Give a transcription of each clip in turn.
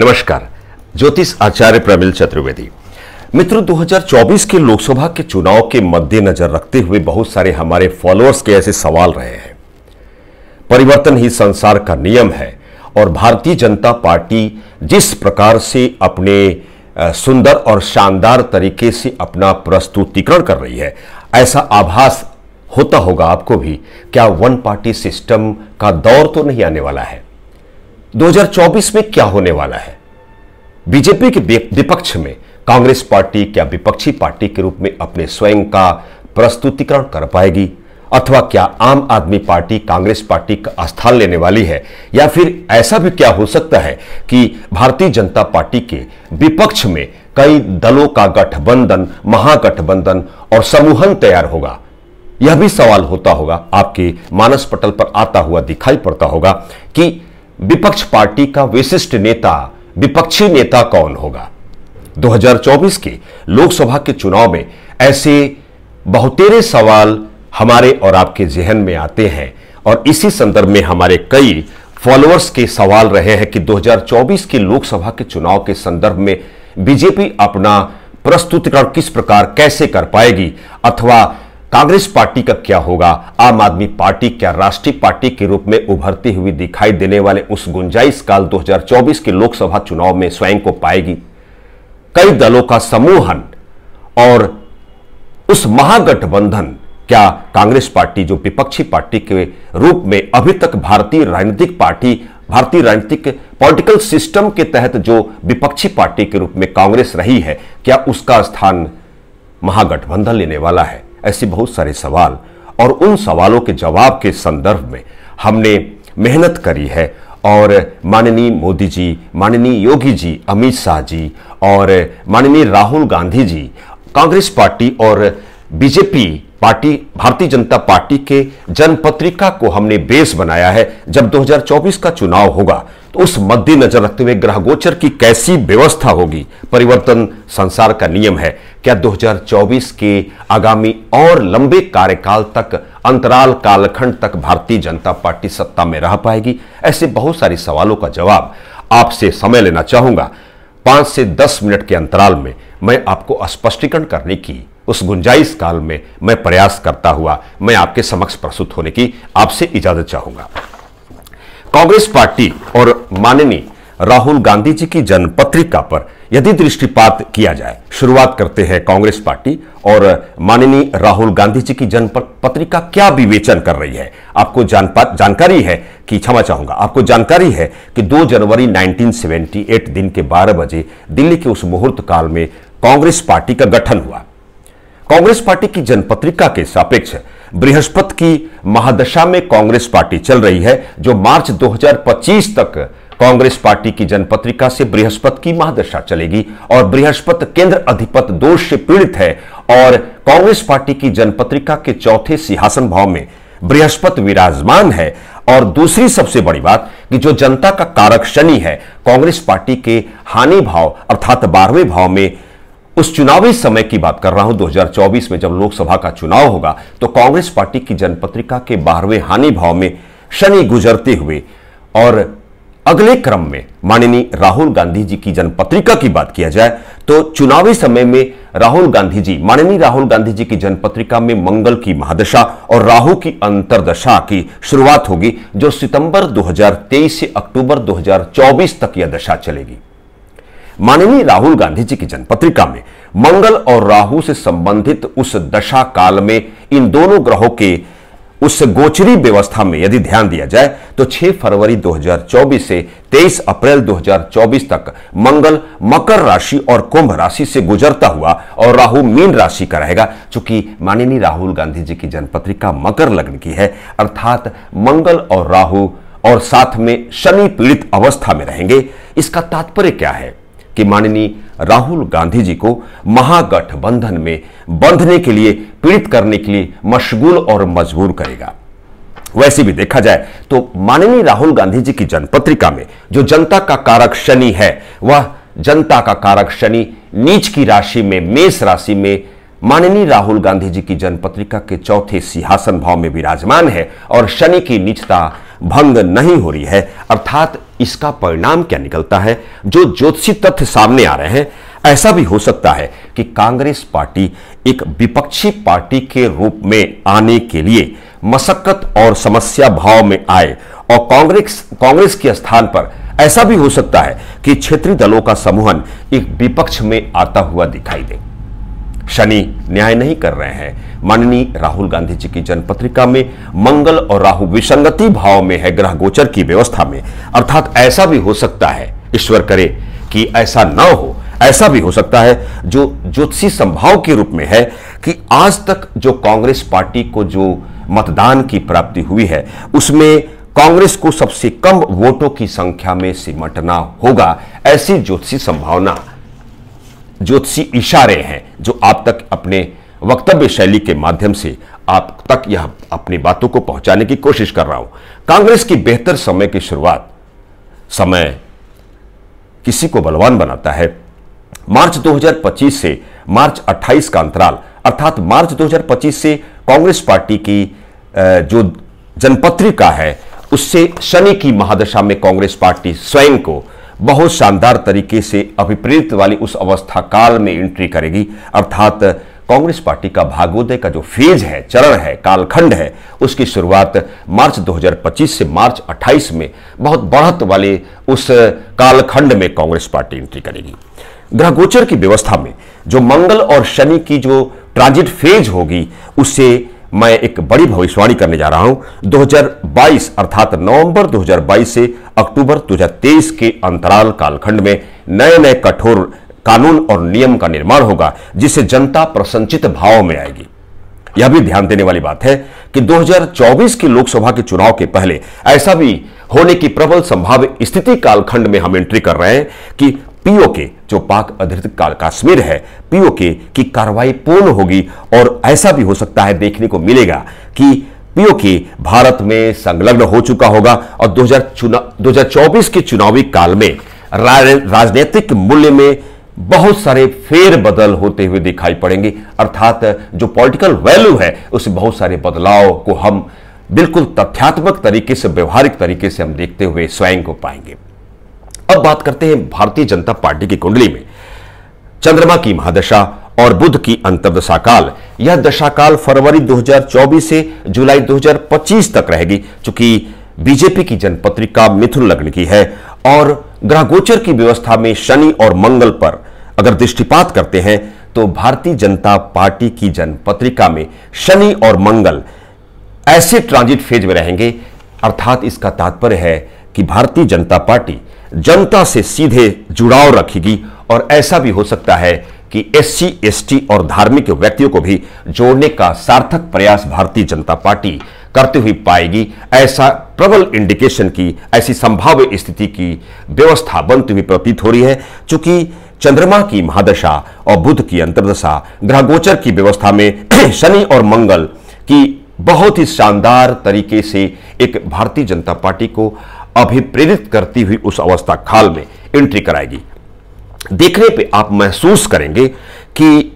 नमस्कार ज्योतिष आचार्य प्रमिल चतुर्वेदी मित्रों 2024 के लोकसभा के चुनाव के मद्देनजर रखते हुए बहुत सारे हमारे फॉलोअर्स के ऐसे सवाल रहे हैं परिवर्तन ही संसार का नियम है और भारतीय जनता पार्टी जिस प्रकार से अपने सुंदर और शानदार तरीके से अपना प्रस्तुतिकरण कर रही है ऐसा आभास होता होगा आपको भी क्या वन पार्टी सिस्टम का दौर तो नहीं आने वाला है 2024 में क्या होने वाला है बीजेपी के विपक्ष में कांग्रेस पार्टी क्या विपक्षी पार्टी के रूप में अपने स्वयं का प्रस्तुतिकरण कर पाएगी अथवा क्या आम आदमी पार्टी कांग्रेस पार्टी का स्थान लेने वाली है या फिर ऐसा भी क्या हो सकता है कि भारतीय जनता पार्टी के विपक्ष में कई दलों का गठबंधन महागठबंधन और समूहन तैयार होगा यह भी सवाल होता होगा आपके मानस पटल पर आता हुआ दिखाई पड़ता होगा कि विपक्ष पार्टी का विशिष्ट नेता विपक्षी नेता कौन होगा 2024 के लोकसभा के चुनाव में ऐसे बहुतेरे सवाल हमारे और आपके जहन में आते हैं और इसी संदर्भ में हमारे कई फॉलोअर्स के सवाल रहे हैं कि 2024 के लोकसभा के चुनाव के संदर्भ में बीजेपी अपना प्रस्तुतिकरण किस प्रकार कैसे कर पाएगी अथवा कांग्रेस पार्टी का क्या होगा आम आदमी पार्टी क्या राष्ट्रीय पार्टी के रूप में उभरती हुई दिखाई देने वाले उस गुंजाइश काल 2024 के लोकसभा चुनाव में स्वयं को पाएगी कई दलों का समूहन और उस महागठबंधन क्या कांग्रेस पार्टी जो विपक्षी पार्टी के रूप में अभी तक भारतीय राजनीतिक पार्टी भारतीय राजनीतिक पॉलिटिकल सिस्टम के तहत जो विपक्षी पार्टी के रूप में कांग्रेस रही है क्या उसका स्थान महागठबंधन लेने वाला है ऐसे बहुत सारे सवाल और उन सवालों के जवाब के संदर्भ में हमने मेहनत करी है और माननीय मोदी जी माननीय योगी जी अमित शाह जी और माननीय राहुल गांधी जी कांग्रेस पार्टी और BJP party Bharatiya Janata party के जनपत्रिका को हमने बेस बनाया है जब 2024 का चुनाव होगा तो उस मद्देनजर रखते हुए ग्रह गोचर की कैसी व्यवस्था होगी परिवर्तन संसार का नियम है क्या 2024 के आगामी और लंबे कार्यकाल तक अंतराल कालखंड तक भारतीय जनता पार्टी सत्ता में रह पाएगी ऐसे बहुत सारे सवालों का जवाब आपसे समय लेना चाहूंगा पांच से दस मिनट के अंतराल में मैं आपको स्पष्टीकरण करने की उस गुंजाइश काल में मैं प्रयास करता हुआ मैं आपके समक्ष प्रस्तुत होने की आपसे इजाजत चाहूंगा कांग्रेस पार्टी और माननीय राहुल गांधी जी की जनपत्रिका पर यदि दृष्टिपात किया जाए शुरुआत करते हैं कांग्रेस पार्टी और माननीय राहुल गांधी जी की जनपत्रिका क्या विवेचन कर रही है आपको जान जानकारी है कि क्षमा चाहूंगा आपको जानकारी है कि 2 जनवरी 1978 दिन के 12 बजे दिल्ली के उस मुहूर्त काल में कांग्रेस पार्टी का गठन हुआ कांग्रेस पार्टी की जनपत्रिका के सापेक्ष बृहस्पति की महादशा में कांग्रेस पार्टी चल रही है जो मार्च 2025 तक कांग्रेस पार्टी की जनपत्रिका से बृहस्पति की महादशा चलेगी और बृहस्पति केंद्र अधिपत दोष से पीड़ित है और कांग्रेस पार्टी की जनपत्रिका के चौथे सिंहासन भाव में बृहस्पति विराजमान है और दूसरी सबसे बड़ी बात कि जो जनता का कारक शनि है कांग्रेस पार्टी के हानि भाव अर्थात बारहवें भाव में उस चुनावी समय की बात कर रहा हूं 2024 में जब लोकसभा का चुनाव होगा तो कांग्रेस पार्टी की जनपत्रिका के बारहवें हानि भाव में शनि गुजरते हुए और अगले क्रम में माननीय राहुल गांधी जी की जनपत्रिका की बात किया जाए तो चुनावी समय में राहुल गांधी जी माननीय राहुल गांधी जी की जनपत्रिका में मंगल की महादशा और राहु की अंतरदशा की शुरुआत होगी जो सितंबर 2023 से अक्टूबर 2024 तक यह दशा चलेगी माननीय राहुल गांधी जी की जनपत्रिका में मंगल और राहु से संबंधित उस दशा काल में इन दोनों ग्रहों के उस गोचरी व्यवस्था में यदि ध्यान दिया जाए तो 6 फरवरी 2024 से 23 अप्रैल 2024 तक मंगल मकर राशि और कुंभ राशि से गुजरता हुआ और राहु मीन राशि का रहेगा चूंकि माननीय राहुल गांधी जी की जनपत्रिका मकर लग्न की है अर्थात मंगल और राहु और साथ में शनि पीड़ित अवस्था में रहेंगे इसका तात्पर्य क्या है कि माननीय राहुल गांधी जी को महागठबंधन में बंधने के लिए पीड़ित करने के लिए मशगूल और मजबूर करेगा वैसे भी देखा जाए तो माननीय राहुल गांधी जी की जनपत्रिका में जो जनता का कारक शनि है वह जनता का कारक शनि नीच की राशि में मेष राशि में माननीय राहुल गांधी जी की जनपत्रिका के चौथे सिंहासन भाव में विराजमान है और शनि की निचता भंग नहीं हो रही है अर्थात इसका परिणाम क्या निकलता है जो ज्योतिषी तथ्य सामने आ रहे हैं ऐसा भी हो सकता है कि कांग्रेस पार्टी एक विपक्षी पार्टी के रूप में आने के लिए मशक्कत और समस्या भाव में आए और कांग्रेस कांग्रेस के स्थान पर ऐसा भी हो सकता है कि क्षेत्रीय दलों का समूहन एक विपक्ष में आता हुआ दिखाई दे शनि न्याय नहीं कर रहे हैं माननीय राहुल गांधी जी की जनपत्रिका में मंगल और राहु विसंगति भाव में है ग्रह गोचर की व्यवस्था में अर्थात ऐसा भी हो सकता है ईश्वर करे कि ऐसा ना हो ऐसा भी हो सकता है जो ज्योतिषी संभाव के रूप में है कि आज तक जो कांग्रेस पार्टी को जो मतदान की प्राप्ति हुई है उसमें कांग्रेस को सबसे कम वोटों की संख्या में सिमटना होगा ऐसी ज्योतिषी संभावना ज्योतिषी इशारे हैं जो आप तक अपने वक्तव्य शैली के माध्यम से आप तक यह अपनी बातों को पहुंचाने की कोशिश कर रहा हूं कांग्रेस की बेहतर समय की शुरुआत समय किसी को बलवान बनाता है मार्च 2025 से मार्च 28 का अंतराल अर्थात मार्च 2025 से कांग्रेस पार्टी की जो जनपत्रिका है उससे शनि की महादशा में कांग्रेस पार्टी स्वयं को बहुत शानदार तरीके से अभिप्रेरित वाली उस अवस्था काल में एंट्री करेगी अर्थात कांग्रेस पार्टी का भागोदय का जो फेज है चरण है कालखंड है उसकी शुरुआत मार्च 2025 से मार्च 28 में बहुत बढ़त वाले उस कालखंड में कांग्रेस पार्टी एंट्री करेगी ग्रह गोचर की व्यवस्था में जो मंगल और शनि की जो ट्रांजिट फेज होगी उससे मैं एक बड़ी भविष्यवाणी करने जा रहा हूं 2022 अर्थात नवंबर 2022 से अक्टूबर 2023 के अंतराल कालखंड में नए नए कठोर कानून और नियम का निर्माण होगा जिससे जनता प्रसंचित भाव में आएगी यह भी ध्यान देने वाली बात है कि 2024 के लोकसभा के चुनाव के पहले ऐसा भी होने की प्रबल संभाव्य स्थिति कालखंड में हम एंट्री कर रहे हैं कि पीओके जो पाक अधिकृत काश्मीर है पीओके की कार्रवाई पूर्ण होगी और ऐसा भी हो सकता है देखने को मिलेगा कि पीओके भारत में संलग्न हो चुका होगा और 2024 के चुनावी काल में राजनीतिक मूल्य में बहुत सारे फेर बदल होते हुए दिखाई पड़ेंगे अर्थात जो पॉलिटिकल वैल्यू है उस बहुत सारे बदलाव को हम बिल्कुल तथ्यात्मक तरीके से व्यवहारिक तरीके से हम देखते हुए स्वयं को पाएंगे अब बात करते हैं भारतीय जनता पार्टी की कुंडली में चंद्रमा की महादशा और बुद्ध की अंतर्दशा काल यह दशाकाल फरवरी 2024 से जुलाई 2025 तक रहेगी चूंकि बीजेपी की जनपत्रिका मिथुन लग्न की है और गोचर की व्यवस्था में शनि और मंगल पर अगर दृष्टिपात करते हैं तो भारतीय जनता पार्टी की जनपत्रिका में शनि और मंगल ऐसे ट्रांजिट फेज में रहेंगे अर्थात इसका तात्पर्य है कि भारतीय जनता पार्टी जनता से सीधे जुड़ाव रखेगी और ऐसा भी हो सकता है कि एससी एसटी और धार्मिक व्यक्तियों को भी जोड़ने का सार्थक प्रयास भारतीय जनता पार्टी करते हुए पाएगी ऐसा प्रबल इंडिकेशन की ऐसी संभाव्य स्थिति की व्यवस्था बनती हुई प्रतीत हो रही है चूंकि चंद्रमा की महादशा और बुद्ध की अंतर्दशा ग्रह गोचर की व्यवस्था में शनि और मंगल की बहुत ही शानदार तरीके से एक भारतीय जनता पार्टी को अभिप्रेरित करती हुई उस अवस्था खाल में एंट्री कराएगी देखने पे आप महसूस करेंगे कि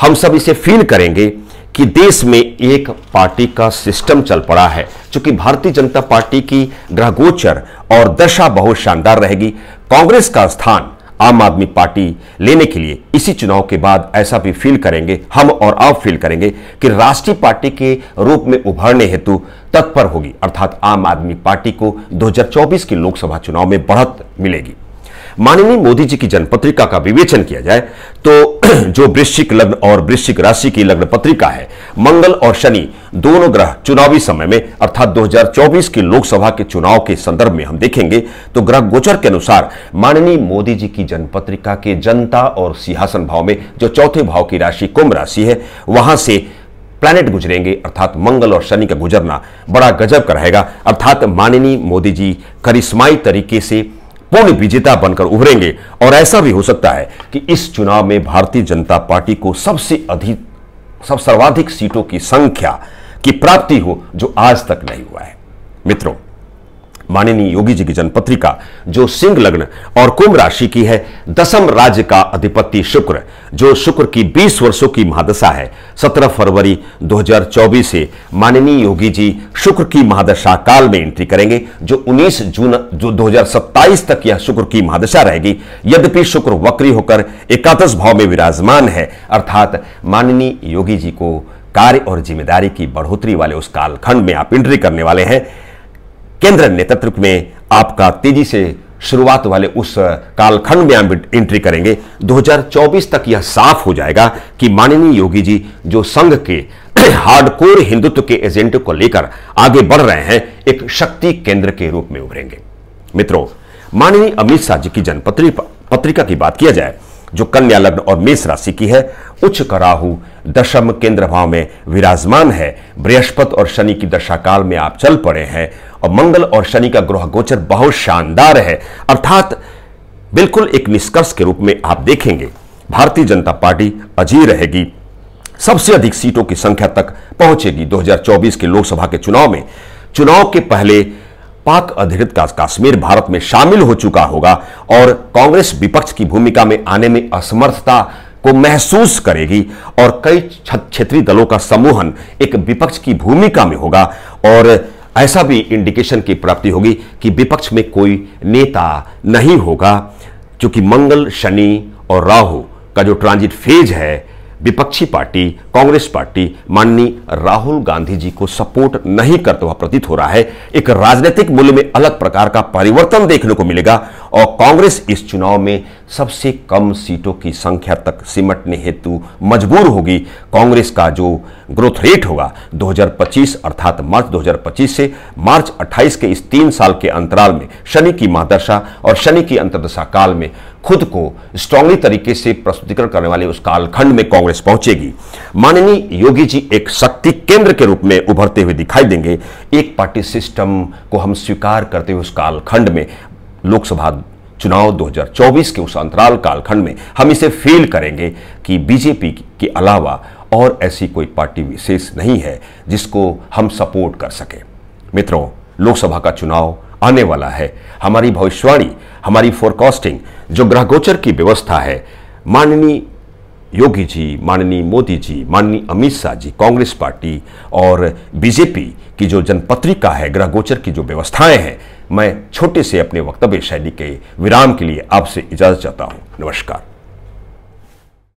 हम सब इसे फील करेंगे कि देश में एक पार्टी का सिस्टम चल पड़ा है क्योंकि भारतीय जनता पार्टी की ग्रहगोचर और दशा बहुत शानदार रहेगी कांग्रेस का स्थान आम आदमी पार्टी लेने के लिए इसी चुनाव के बाद ऐसा भी फील करेंगे हम और आप फील करेंगे कि राष्ट्रीय पार्टी के रूप में उभरने हेतु तत्पर होगी अर्थात आम आदमी पार्टी को 2024 के लोकसभा चुनाव में बढ़त मिलेगी माननीय मोदी जी की पत्रिका का विवेचन किया जाए तो जो वृश्चिक लग्न और वृश्चिक राशि की लग्न पत्रिका है मंगल और शनि दोनों ग्रह चुनावी समय में अर्थात 2024 के लोकसभा के चुनाव के संदर्भ में हम देखेंगे तो ग्रह गोचर के अनुसार माननीय मोदी जी की पत्रिका के जनता और सिंहासन भाव में जो चौथे भाव की राशि कुंभ राशि है वहां से प्लैनेट गुजरेंगे अर्थात मंगल और शनि का गुजरना बड़ा गजब का रहेगा अर्थात माननीय मोदी जी करिश्माई तरीके से पूर्ण विजेता बनकर उभरेंगे और ऐसा भी हो सकता है कि इस चुनाव में भारतीय जनता पार्टी को सबसे अधिक सब सर्वाधिक सीटों की संख्या की प्राप्ति हो जो आज तक नहीं हुआ है मित्रों माननीय योगी जी की जन्मपत्रिका जो सिंह लग्न और कुंभ राशि की है दसम राज्य का अधिपति शुक्र जो शुक्र की 20 वर्षों की महादशा है 17 फरवरी 2024 से माननीय योगी जी शुक्र की महादशा काल में एंट्री करेंगे जो 19 जून जो 2027 तक यह शुक्र की महादशा रहेगी यद्यपि शुक्र वक्री होकर एकादश भाव में विराजमान है अर्थात माननीय योगी जी को कार्य और जिम्मेदारी की बढ़ोतरी वाले उस कालखंड में आप एंट्री करने वाले हैं केंद्र नेतृत्व में आपका तेजी से शुरुआत वाले उस कालखंड में हम एंट्री करेंगे 2024 तक यह साफ हो जाएगा कि माननीय योगी जी जो संघ के हार्डकोर हिंदुत्व के एजेंडे को लेकर आगे बढ़ रहे हैं एक शक्ति केंद्र के रूप में उभरेंगे मित्रों माननीय अमित शाह जी की जनपत्री पत्रिका की बात किया जाए जो कन्या लग्न और मेष राशि की है उच्च का राहु दशम केंद्र भाव में विराजमान है बृहस्पति और शनि की दशा काल में आप चल पड़े हैं और मंगल और शनि का ग्रह गोचर बहुत शानदार है अर्थात बिल्कुल एक निष्कर्ष के रूप में आप देखेंगे भारतीय जनता पार्टी अजी रहेगी सबसे अधिक सीटों की संख्या तक पहुंचेगी 2024 के लोकसभा के चुनाव में चुनाव के पहले पाक अधिकृत कश्मीर भारत में शामिल हो चुका होगा और कांग्रेस विपक्ष की भूमिका में आने में असमर्थता को महसूस करेगी और कई क्षेत्रीय दलों का समूहन एक विपक्ष की भूमिका में होगा और ऐसा भी इंडिकेशन की प्राप्ति होगी कि विपक्ष में कोई नेता नहीं होगा क्योंकि मंगल शनि और राहु का जो ट्रांजिट फेज है विपक्षी पार्टी कांग्रेस पार्टी माननीय राहुल गांधी जी को सपोर्ट नहीं करते हुआ प्रतीत हो रहा है एक राजनीतिक मूल्य में अलग प्रकार का परिवर्तन देखने को मिलेगा और कांग्रेस इस चुनाव में सबसे कम सीटों की संख्या तक सिमटने हेतु मजबूर होगी कांग्रेस का जो ग्रोथ रेट होगा 2025 अर्थात मार्च 2025 से मार्च 28 के इस तीन साल के अंतराल में शनि की महादशा और शनि की अंतर्दशा काल में खुद को स्ट्रांगली तरीके से प्रस्तुतिकरण करने वाले उस कालखंड में कांग्रेस पहुंचेगी माननीय योगी जी एक शक्ति केंद्र के रूप में उभरते हुए दिखाई देंगे एक पार्टी सिस्टम को हम स्वीकार करते हुए उस कालखंड में लोकसभा चुनाव 2024 के उस अंतराल कालखंड में हम इसे फील करेंगे कि बीजेपी के अलावा और ऐसी कोई पार्टी विशेष नहीं है जिसको हम सपोर्ट कर सकें मित्रों लोकसभा का चुनाव आने वाला है हमारी भविष्यवाणी हमारी फोरकास्टिंग जो ग्रहगोचर की व्यवस्था है माननीय योगी जी माननीय मोदी जी माननीय अमित शाह जी कांग्रेस पार्टी और बीजेपी की जो जनपत्रिका है ग्रह गोचर की जो व्यवस्थाएं हैं मैं छोटे से अपने वक्तव्य शैली के विराम के लिए आपसे इजाज़त चाहता हूँ नमस्कार